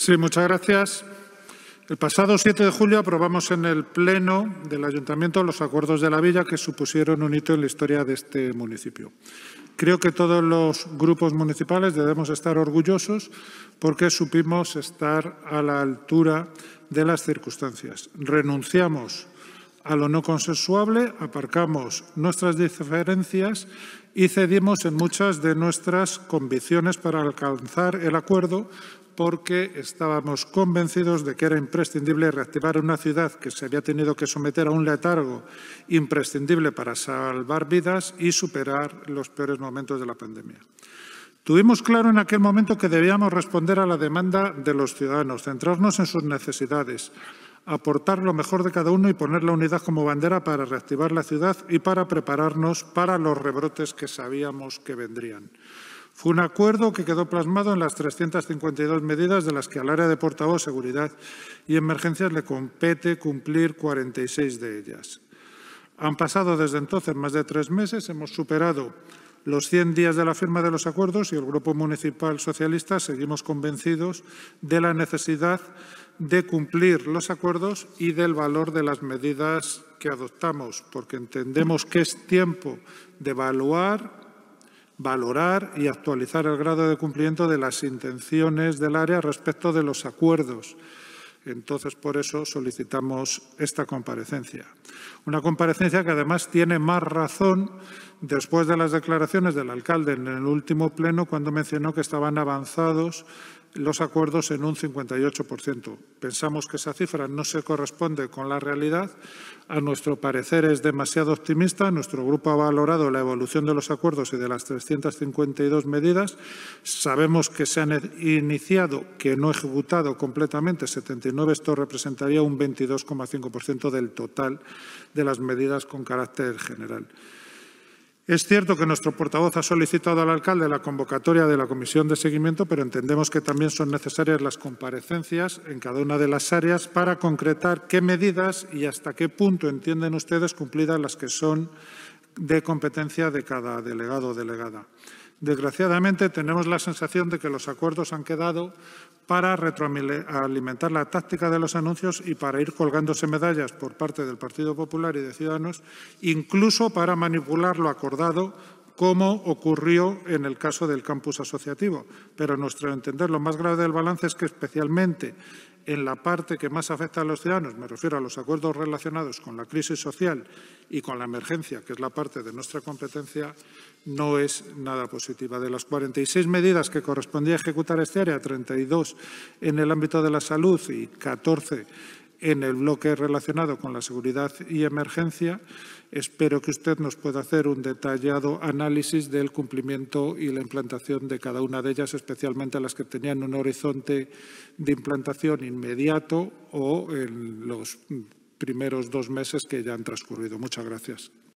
Sí, muchas gracias. El pasado 7 de julio aprobamos en el Pleno del Ayuntamiento los acuerdos de la Villa que supusieron un hito en la historia de este municipio. Creo que todos los grupos municipales debemos estar orgullosos porque supimos estar a la altura de las circunstancias. Renunciamos a lo no consensuable aparcamos nuestras diferencias y cedimos en muchas de nuestras convicciones para alcanzar el acuerdo porque estábamos convencidos de que era imprescindible reactivar una ciudad que se había tenido que someter a un letargo imprescindible para salvar vidas y superar los peores momentos de la pandemia. Tuvimos claro en aquel momento que debíamos responder a la demanda de los ciudadanos, centrarnos en sus necesidades, aportar lo mejor de cada uno y poner la unidad como bandera para reactivar la ciudad y para prepararnos para los rebrotes que sabíamos que vendrían. Fue un acuerdo que quedó plasmado en las 352 medidas de las que al área de portavoz, seguridad y emergencias le compete cumplir 46 de ellas. Han pasado desde entonces más de tres meses, hemos superado los 100 días de la firma de los acuerdos y el Grupo Municipal Socialista seguimos convencidos de la necesidad de cumplir los acuerdos y del valor de las medidas que adoptamos, porque entendemos que es tiempo de evaluar, valorar y actualizar el grado de cumplimiento de las intenciones del área respecto de los acuerdos. Entonces, por eso solicitamos esta comparecencia. Una comparecencia que además tiene más razón después de las declaraciones del alcalde en el último pleno cuando mencionó que estaban avanzados los acuerdos en un 58%. Pensamos que esa cifra no se corresponde con la realidad. A nuestro parecer es demasiado optimista. Nuestro grupo ha valorado la evolución de los acuerdos y de las 352 medidas. Sabemos que se han iniciado, que no ejecutado completamente 79. Esto representaría un 22,5% del total de las medidas con carácter general. Es cierto que nuestro portavoz ha solicitado al alcalde la convocatoria de la comisión de seguimiento, pero entendemos que también son necesarias las comparecencias en cada una de las áreas para concretar qué medidas y hasta qué punto entienden ustedes cumplidas las que son de competencia de cada delegado o delegada. Desgraciadamente tenemos la sensación de que los acuerdos han quedado para retroalimentar la táctica de los anuncios y para ir colgándose medallas por parte del Partido Popular y de Ciudadanos, incluso para manipular lo acordado como ocurrió en el caso del campus asociativo. Pero nuestro entender lo más grave del balance es que especialmente en la parte que más afecta a los ciudadanos, me refiero a los acuerdos relacionados con la crisis social y con la emergencia, que es la parte de nuestra competencia, no es nada positiva. De las 46 medidas que correspondía ejecutar este área, 32 en el ámbito de la salud y 14 en el bloque relacionado con la seguridad y emergencia, espero que usted nos pueda hacer un detallado análisis del cumplimiento y la implantación de cada una de ellas, especialmente las que tenían un horizonte de implantación inmediato o en los primeros dos meses que ya han transcurrido. Muchas gracias.